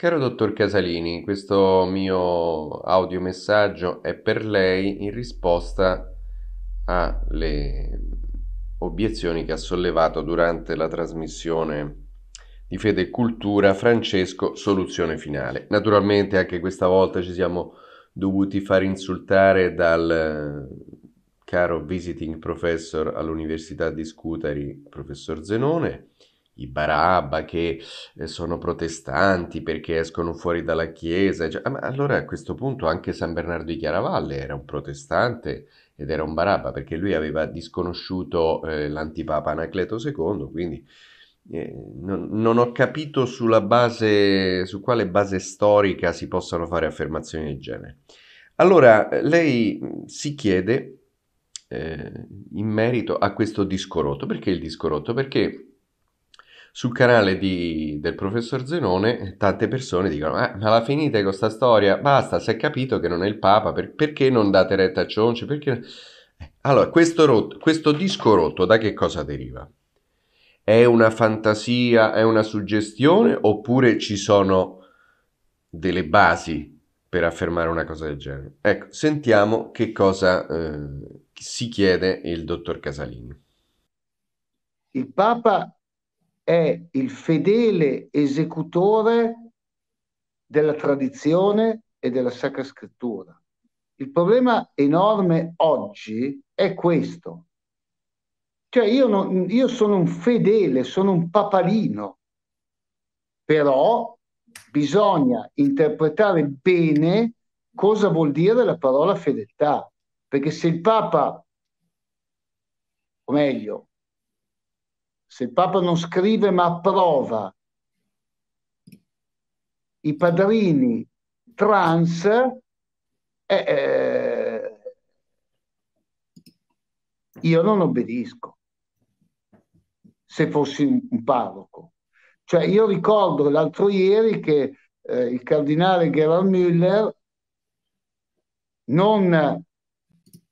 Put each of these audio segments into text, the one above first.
Caro dottor Casalini, questo mio audiomessaggio è per lei in risposta alle obiezioni che ha sollevato durante la trasmissione di Fede e Cultura Francesco Soluzione Finale. Naturalmente anche questa volta ci siamo dovuti far insultare dal eh, caro visiting professor all'Università di Scutari, professor Zenone, i Barabba che eh, sono protestanti perché escono fuori dalla Chiesa. Ah, ma allora a questo punto anche San Bernardo di Chiaravalle era un protestante ed era un Barabba perché lui aveva disconosciuto eh, l'antipapa Anacleto II, quindi eh, non, non, ho capito sulla base, su quale base storica si possano fare affermazioni del genere. Allora, lei mm, si chiede eh, in merito a questo disco rotto. Perché il disco rotto? Perché sul canale di, del professor Zenone tante persone dicono eh, ma la finite con questa storia, basta, si è capito che non è il Papa, per, perché non date retta a Cionci? Perché... Eh, allora, questo, rotto, questo disco rotto da che cosa deriva? È una fantasia, è una suggestione oppure ci sono delle basi per affermare una cosa del genere? Ecco, sentiamo che cosa eh, si chiede il dottor Casalini. Il Papa è il fedele esecutore della tradizione e della Sacra Scrittura. Il problema enorme oggi è questo. Cioè io, non, io sono un fedele, sono un papalino, però bisogna interpretare bene cosa vuol dire la parola fedeltà, perché se il Papa, o meglio, se il Papa non scrive ma approva i padrini trans, eh, eh io non obbedisco se fossi un parroco. Cioè io ricordo l'altro ieri che eh, il cardinale Gerard Müller non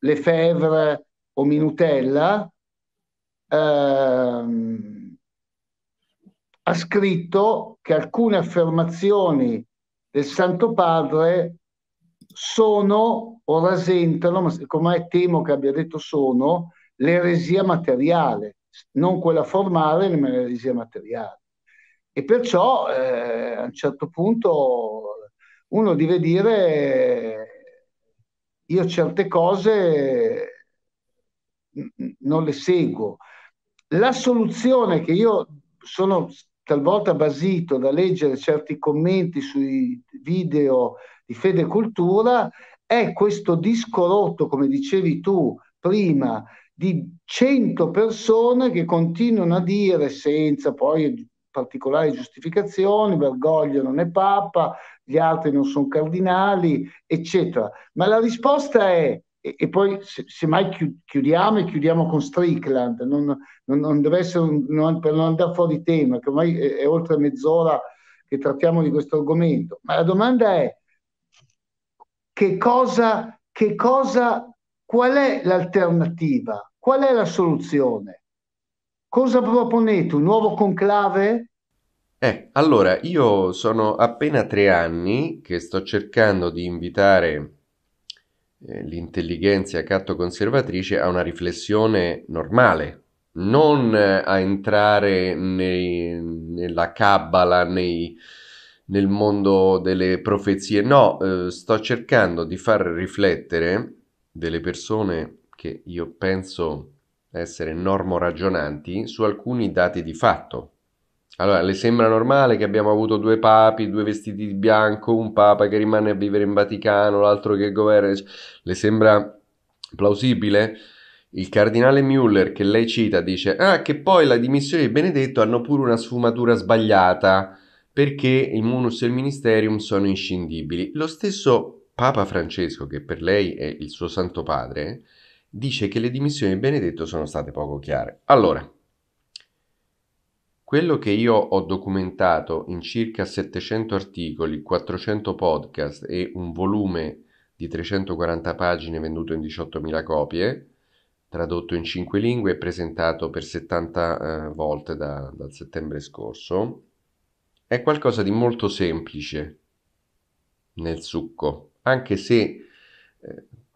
Lefebvre o Minutella, ehm, ha scritto che alcune affermazioni del Santo Padre sono o rasentano, ma come temo che abbia detto sono, l'eresia materiale, non quella formale, ma l'eresia materiale. E perciò eh, a un certo punto uno deve dire io certe cose non le seguo. La soluzione che io sono talvolta basito da leggere certi commenti sui video di Fede Cultura è questo disco rotto, come dicevi tu prima, di 100 persone che continuano a dire senza poi particolari giustificazioni, Bergoglio non è papa, gli altri non sono cardinali, eccetera. Ma la risposta è e, e poi se, mai chiudiamo e chiudiamo con Strickland, non, non, non deve essere un, non, per non andare fuori tema, che ormai è, è oltre mezz'ora che trattiamo di questo argomento, ma la domanda è che cosa, che cosa qual è l'alternativa? Qual è la soluzione? Cosa proponete? Un nuovo conclave? Eh, allora, io sono appena tre anni che sto cercando di invitare eh, l'intelligenza catto conservatrice a una riflessione normale, non eh, a entrare nei, nella cabala, nei, nel mondo delle profezie. No, eh, sto cercando di far riflettere delle persone che io penso essere normo ragionanti su alcuni dati di fatto. Allora, le sembra normale che abbiamo avuto due papi, due vestiti di bianco, un papa che rimane a vivere in Vaticano, l'altro che governa? Le sembra plausibile? Il cardinale Müller che lei cita dice ah, che poi la dimissione di Benedetto hanno pure una sfumatura sbagliata perché il munus e il ministerium sono inscindibili. Lo stesso Papa Francesco, che per lei è il suo santo padre, dice che le dimissioni di Benedetto sono state poco chiare. Allora, quello che io ho documentato in circa 700 articoli, 400 podcast e un volume di 340 pagine venduto in 18.000 copie, tradotto in 5 lingue e presentato per 70 eh, volte da, dal settembre scorso, è qualcosa di molto semplice nel succo, anche se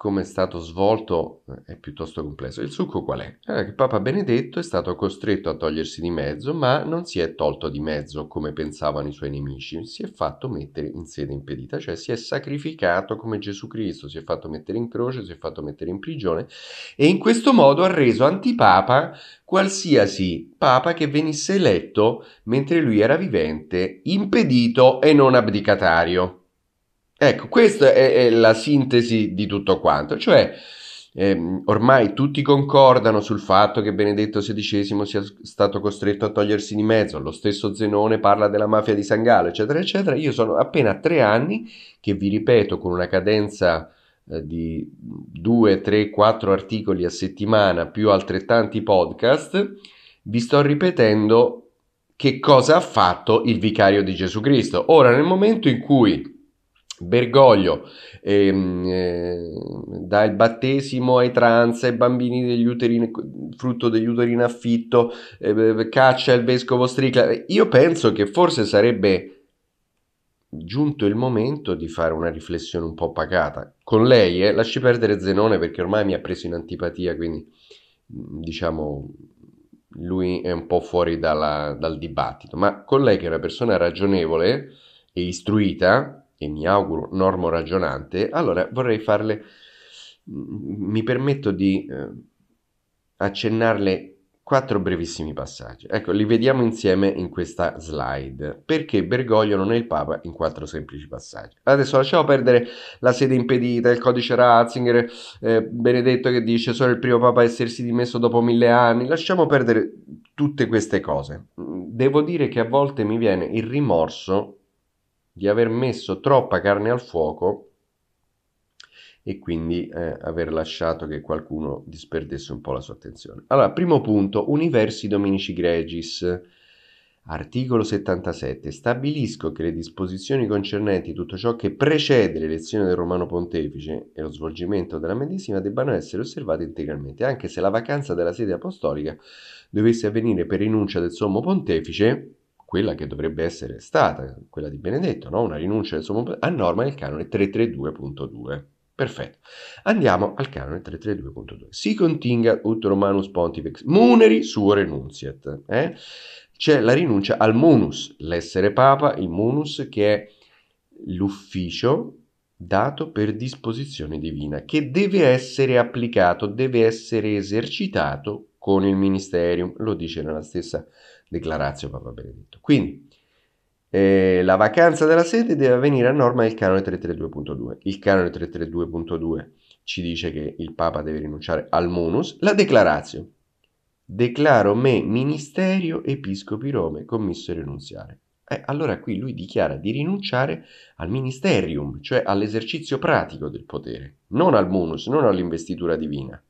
come è stato svolto eh, è piuttosto complesso. Il succo qual è? È eh, che Papa Benedetto è stato costretto a togliersi di mezzo, ma non si è tolto di mezzo come pensavano i suoi nemici, si è fatto mettere in sede impedita, cioè si è sacrificato come Gesù Cristo, si è fatto mettere in croce, si è fatto mettere in prigione e in questo modo ha reso antipapa qualsiasi papa che venisse eletto mentre lui era vivente, impedito e non abdicatario. Ecco, questa è, è la sintesi di tutto quanto, cioè ehm, ormai tutti concordano sul fatto che Benedetto XVI sia stato costretto a togliersi di mezzo, lo stesso Zenone parla della mafia di San Gallo, eccetera, eccetera. Io sono appena tre anni che vi ripeto con una cadenza eh, di 2, 3, 4 articoli a settimana più altrettanti podcast, vi sto ripetendo che cosa ha fatto il vicario di Gesù Cristo. Ora, nel momento in cui Bergoglio ehm, eh, dà il battesimo ai trans, ai bambini degli uterini, frutto degli uteri in affitto, eh, eh, caccia il vescovo Stricla. Io penso che forse sarebbe giunto il momento di fare una riflessione un po' pacata. Con lei, eh, lasci perdere Zenone perché ormai mi ha preso in antipatia, quindi mm, diciamo lui è un po' fuori dalla, dal dibattito, ma con lei che è una persona ragionevole e istruita, e mi auguro normo ragionante, allora vorrei farle, mm, mi permetto di eh, accennarle quattro brevissimi passaggi. Ecco, li vediamo insieme in questa slide. Perché Bergoglio non è il Papa in quattro semplici passaggi. Adesso lasciamo perdere la sede impedita, il codice Ratzinger, eh, Benedetto che dice sono il primo Papa a essersi dimesso dopo mille anni. Lasciamo perdere tutte queste cose. Mm, devo dire che a volte mi viene il rimorso di aver messo troppa carne al fuoco e quindi eh, aver lasciato che qualcuno disperdesse un po' la sua attenzione. Allora, primo punto, universi dominici gregis. Articolo 77. Stabilisco che le disposizioni concernenti tutto ciò che precede l'elezione del Romano Pontefice e lo svolgimento della medesima debbano essere osservate integralmente, anche se la vacanza della sede apostolica dovesse avvenire per rinuncia del Sommo Pontefice quella che dovrebbe essere stata quella di Benedetto, no? una rinuncia del mondo, a norma del canone 332.2. Perfetto. Andiamo al canone 332.2. Si continga ut Romanus Pontifex muneri suo renunziat. Eh? C'è la rinuncia al munus, l'essere papa, il munus che è l'ufficio dato per disposizione divina, che deve essere applicato, deve essere esercitato con il ministerium, lo dice nella stessa declarazio Papa Benedetto. Quindi, eh, la vacanza della sede deve avvenire a norma del canone 332.2. Il canone 332.2 ci dice che il Papa deve rinunciare al monus, la declarazio. Declaro me ministerio episcopi Rome commisso rinunziare. Eh, allora qui lui dichiara di rinunciare al ministerium, cioè all'esercizio pratico del potere, non al monus, non all'investitura divina.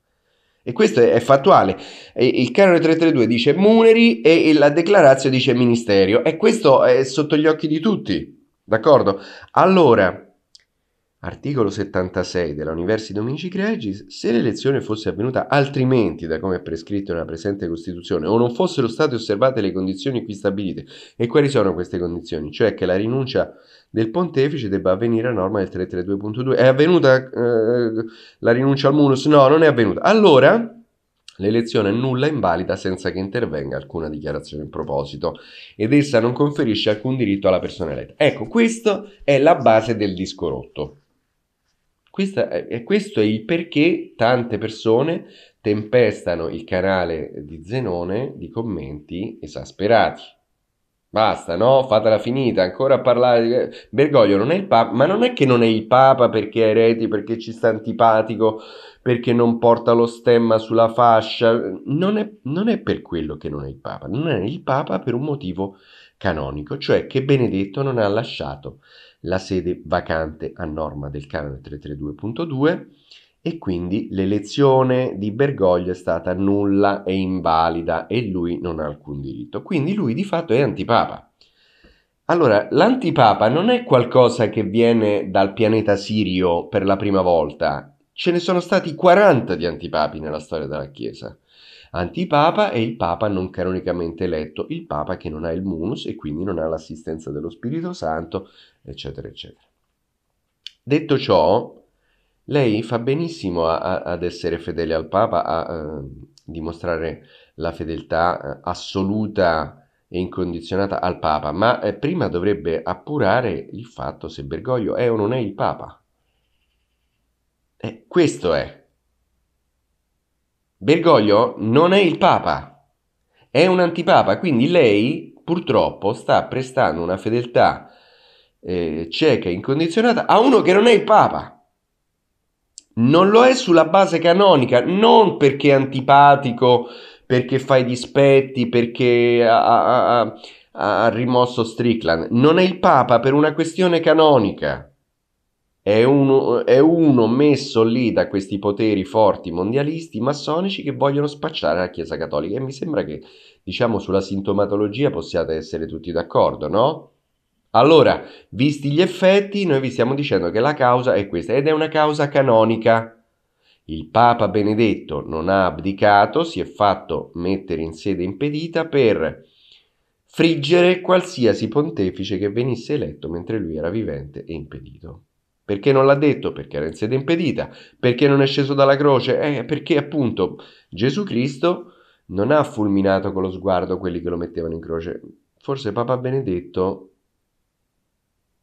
E questo è, fattuale. il canone 332 dice Muneri e, la declarazione dice Ministerio. E questo è sotto gli occhi di tutti. D'accordo? Allora, Articolo 76 della Universi Dominici Gregis, se l'elezione fosse avvenuta altrimenti da come è prescritto nella presente Costituzione o non fossero state osservate le condizioni qui stabilite, e quali sono queste condizioni? Cioè che la rinuncia del pontefice debba avvenire a norma del 332.2. È avvenuta eh, la rinuncia al munus? No, non è avvenuta. Allora, L'elezione è nulla invalida senza che intervenga alcuna dichiarazione in proposito ed essa non conferisce alcun diritto alla persona eletta. Ecco, questa è la base del disco rotto. Questa, e questo è il perché tante persone tempestano il canale di Zenone di commenti esasperati. Basta, no? Fatela finita, ancora a parlare di... Bergoglio non è il Papa, ma non è che non è il Papa perché è ereti, perché ci sta antipatico, perché non porta lo stemma sulla fascia. Non è, non è per quello che non è il Papa. Non è il Papa per un motivo canonico, cioè che Benedetto non ha lasciato la sede vacante a norma del canone 332.2 e quindi l'elezione di Bergoglio è stata nulla e invalida e lui non ha alcun diritto. Quindi lui di fatto è antipapa. Allora, l'antipapa non è qualcosa che viene dal pianeta Sirio per la prima volta. Ce ne sono stati 40 di antipapi nella storia della Chiesa antipapa e il papa non canonicamente eletto, il papa che non ha il munus e quindi non ha l'assistenza dello Spirito Santo, eccetera, eccetera. Detto ciò, lei fa benissimo a, a, ad essere fedele al papa, a, a ehm, dimostrare la fedeltà eh, assoluta e incondizionata al Papa, ma eh, prima dovrebbe appurare il fatto se Bergoglio è o non è il Papa. Eh, questo è. Bergoglio non è il Papa, è un antipapa, quindi lei purtroppo sta prestando una fedeltà eh, cieca e incondizionata a uno che non è il Papa. Non lo è sulla base canonica, non perché è antipatico, perché fa i dispetti, perché ha, ha, ha rimosso Strickland. Non è il Papa per una questione canonica. È uno, è uno messo lì da questi poteri forti mondialisti massonici che vogliono spacciare la Chiesa Cattolica. E mi sembra che, diciamo, sulla sintomatologia possiate essere tutti d'accordo, no? Allora, visti gli effetti, noi vi stiamo dicendo che la causa è questa ed è una causa canonica. Il Papa Benedetto non ha abdicato, si è fatto mettere in sede impedita per friggere qualsiasi pontefice che venisse eletto mentre lui era vivente e impedito. Perché non l'ha detto? Perché era in sede impedita. Perché non è sceso dalla croce? Eh, perché appunto Gesù Cristo non ha fulminato con lo sguardo quelli che lo mettevano in croce. Forse Papa Benedetto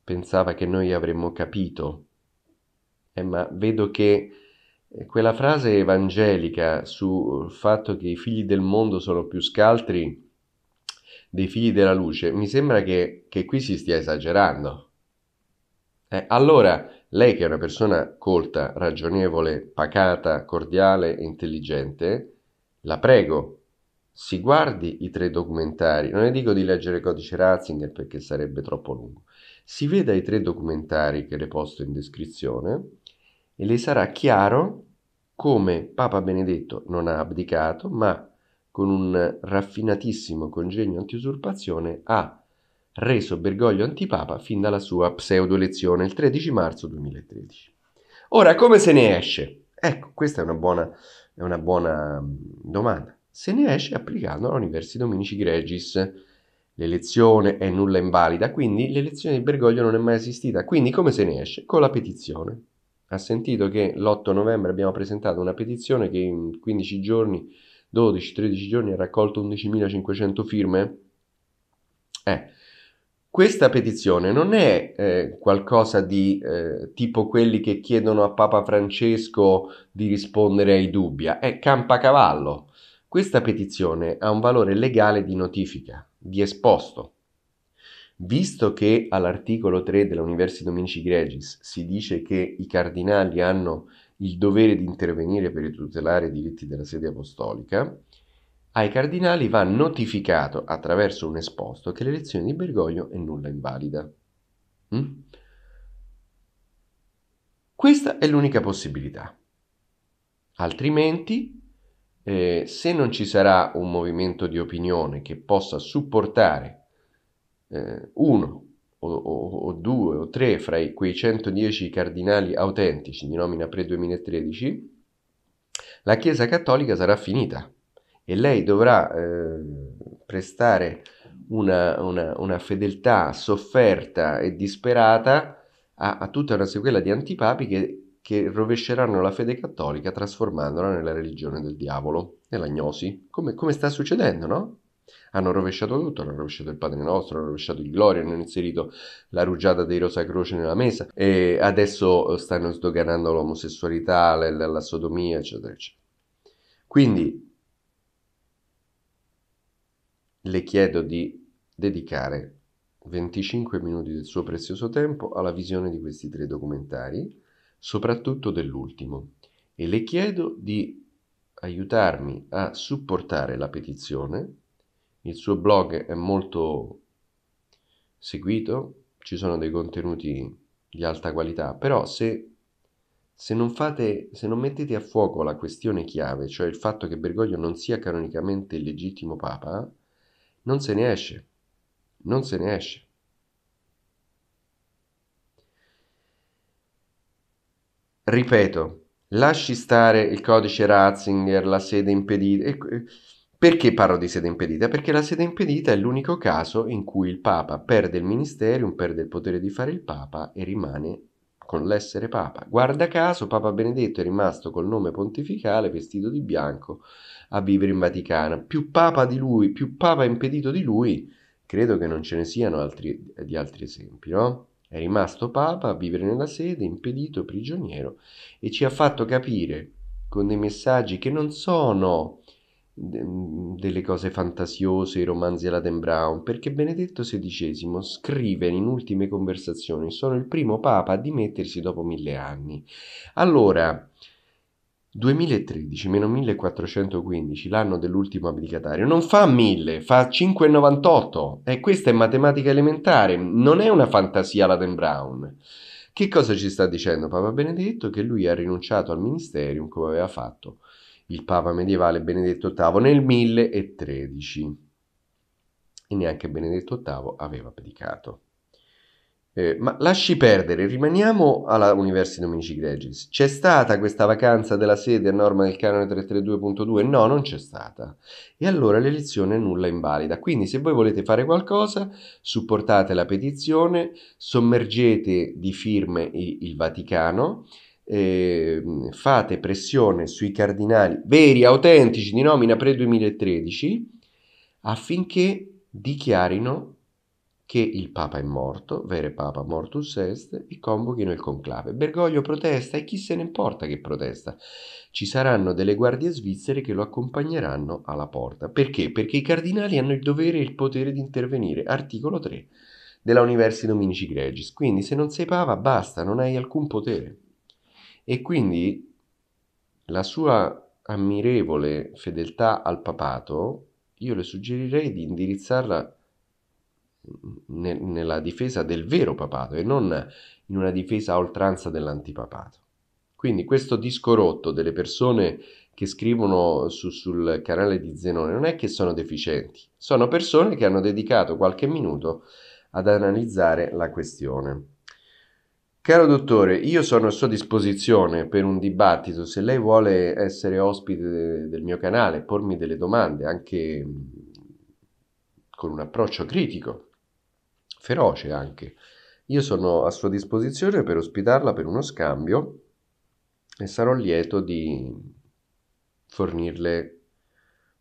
pensava che noi avremmo capito. Eh, ma vedo che eh, quella frase evangelica sul eh, fatto che i figli del mondo sono più scaltri dei figli della luce, mi sembra che, che qui si stia esagerando. Eh, allora, lei che è una persona colta, ragionevole, pacata, cordiale e intelligente, la prego, si guardi i tre documentari. Non le dico di leggere il codice Ratzinger perché sarebbe troppo lungo. Si veda i tre documentari che le posto in descrizione e le sarà chiaro come Papa Benedetto non ha abdicato, ma con un raffinatissimo congegno anti-usurpazione ha reso Bergoglio antipapa fin dalla sua pseudo-elezione il 13 marzo 2013. Ora, come se ne esce? Ecco, questa è una buona, è una buona mm, domanda. Se ne esce applicando all'Universi Dominici Gregis. L'elezione è nulla invalida, quindi l'elezione di Bergoglio non è mai esistita. Quindi come se ne esce? Con la petizione. Ha sentito che l'8 novembre abbiamo presentato una petizione che in 15 giorni, 12-13 giorni ha raccolto 11.500 firme? Eh, questa petizione non è eh, qualcosa di eh, tipo quelli che chiedono a Papa Francesco di rispondere ai dubbi, è campacavallo. Questa petizione ha un valore legale di notifica, di esposto. Visto che all'articolo 3 dell'Universi Dominici Gregis si dice che i cardinali hanno il dovere di intervenire per tutelare i diritti della sede apostolica, ai cardinali va notificato attraverso un esposto che l'elezione di Bergoglio è nulla invalida. Mm? Questa è l'unica possibilità. Altrimenti, eh, se non ci sarà un movimento di opinione che possa supportare eh, uno o, o, o, due o tre fra i, quei 110 cardinali autentici di nomina pre-2013, la Chiesa Cattolica sarà finita e lei dovrà eh, prestare una, una, una, fedeltà sofferta e disperata a, a, tutta una sequela di antipapi che, che rovesceranno la fede cattolica trasformandola nella religione del diavolo, nella gnosi, come, come sta succedendo, no? Hanno rovesciato tutto, hanno rovesciato il Padre Nostro, hanno rovesciato il Gloria, hanno inserito la rugiada dei Rosa Croce nella mesa e adesso stanno sdoganando l'omosessualità, la, la, la sodomia, eccetera, eccetera. Quindi le chiedo di dedicare 25 minuti del suo prezioso tempo alla visione di questi tre documentari, soprattutto dell'ultimo, e le chiedo di aiutarmi a supportare la petizione. Il suo blog è molto seguito, ci sono dei contenuti di alta qualità, però se, se, non, fate, se non mettete a fuoco la questione chiave, cioè il fatto che Bergoglio non sia canonicamente il legittimo papa, non se ne esce, non se ne esce. Ripeto, lasci stare il codice Ratzinger, la sede impedita. Perché parlo di sede impedita? Perché la sede impedita è l'unico caso in cui il Papa perde il ministerium, perde il potere di fare il Papa e rimane con l'essere Papa. Guarda caso, Papa Benedetto è rimasto col nome pontificale vestito di bianco a vivere in Vaticano. Più papa di lui, più papa impedito di lui, credo che non ce ne siano altri, eh, di altri esempi, no? È rimasto papa a vivere nella sede, impedito, prigioniero, e ci ha fatto capire con dei messaggi che non sono mm, delle cose fantasiose, i romanzi alla Dan Brown, perché Benedetto XVI scrive in ultime conversazioni, sono il primo papa a dimettersi dopo mille anni. Allora, 2013 1415, l'anno dell'ultimo abdicatario, non fa 1000, fa 5,98. E questa è matematica elementare, non è una fantasia la Dan Brown. Che cosa ci sta dicendo Papa Benedetto? Che lui ha rinunciato al ministerium come aveva fatto il Papa medievale Benedetto VIII nel 1013. E neanche Benedetto VIII aveva predicato. Eh, ma lasci perdere, rimaniamo alla Universi Dominici Gregis. C'è stata questa vacanza della sede a norma del canone 332.2? No, non c'è stata. E allora l'elezione è nulla invalida. Quindi se voi volete fare qualcosa, supportate la petizione, sommergete di firme il Vaticano, eh, fate pressione sui cardinali veri, autentici, di nomina pre-2013, affinché dichiarino che il Papa è morto, vere Papa mortus est, e convochino il conclave. Bergoglio protesta e chi se ne importa che protesta. Ci saranno delle guardie svizzere che lo accompagneranno alla porta. Perché? Perché i cardinali hanno il dovere e il potere di intervenire. Articolo 3 della Universi Dominici Gregis. Quindi se non sei Papa basta, non hai alcun potere. E quindi la sua ammirevole fedeltà al papato, io le suggerirei di indirizzarla ne, nella difesa del vero papato e non in una difesa a oltranza dell'antipapato. Quindi questo disco rotto delle persone che scrivono su, sul canale di Zenone non è che sono deficienti, sono persone che hanno dedicato qualche minuto ad analizzare la questione. Caro dottore, io sono a sua disposizione per un dibattito, se lei vuole essere ospite del mio canale, pormi delle domande, anche con un approccio critico, feroce anche. Io sono a sua disposizione per ospitarla per uno scambio e sarò lieto di fornirle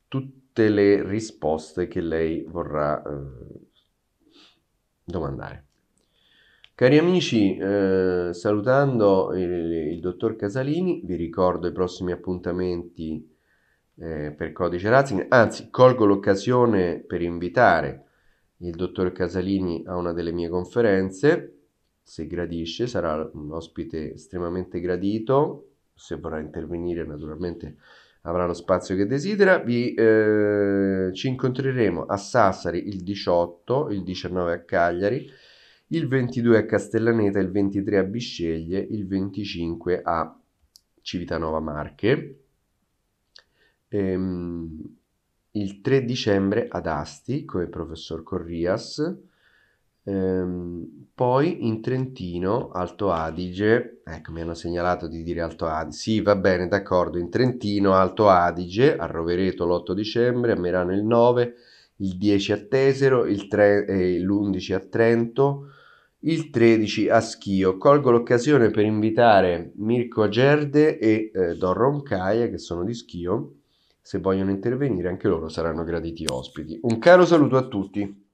tutte le risposte che lei vorrà eh, domandare. Cari amici, eh, salutando il, il, dottor Casalini, vi ricordo i prossimi appuntamenti eh, per Codice Razzing, anzi colgo l'occasione per invitare il dottor Casalini a una delle mie conferenze, se gradisce, sarà un ospite estremamente gradito, se vorrà intervenire naturalmente avrà lo spazio che desidera. Vi, eh, ci incontreremo a Sassari il 18, il 19 a Cagliari, il 22 a Castellaneta, il 23 a Bisceglie, il 25 a Civitanova Marche. Ehm, il 3 dicembre ad Asti con il professor Corrias, ehm, poi in Trentino, Alto Adige, ecco mi hanno segnalato di dire Alto Adige, sì va bene d'accordo, in Trentino, Alto Adige, a Rovereto l'8 dicembre, a Merano il 9, il 10 a Tesero, il tre, eh, l'11 a Trento, il 13 a Schio. Colgo l'occasione per invitare Mirko Agerde e eh, Don Roncaia, che sono di Schio, se vogliono intervenire anche loro saranno graditi ospiti. Un caro saluto a tutti.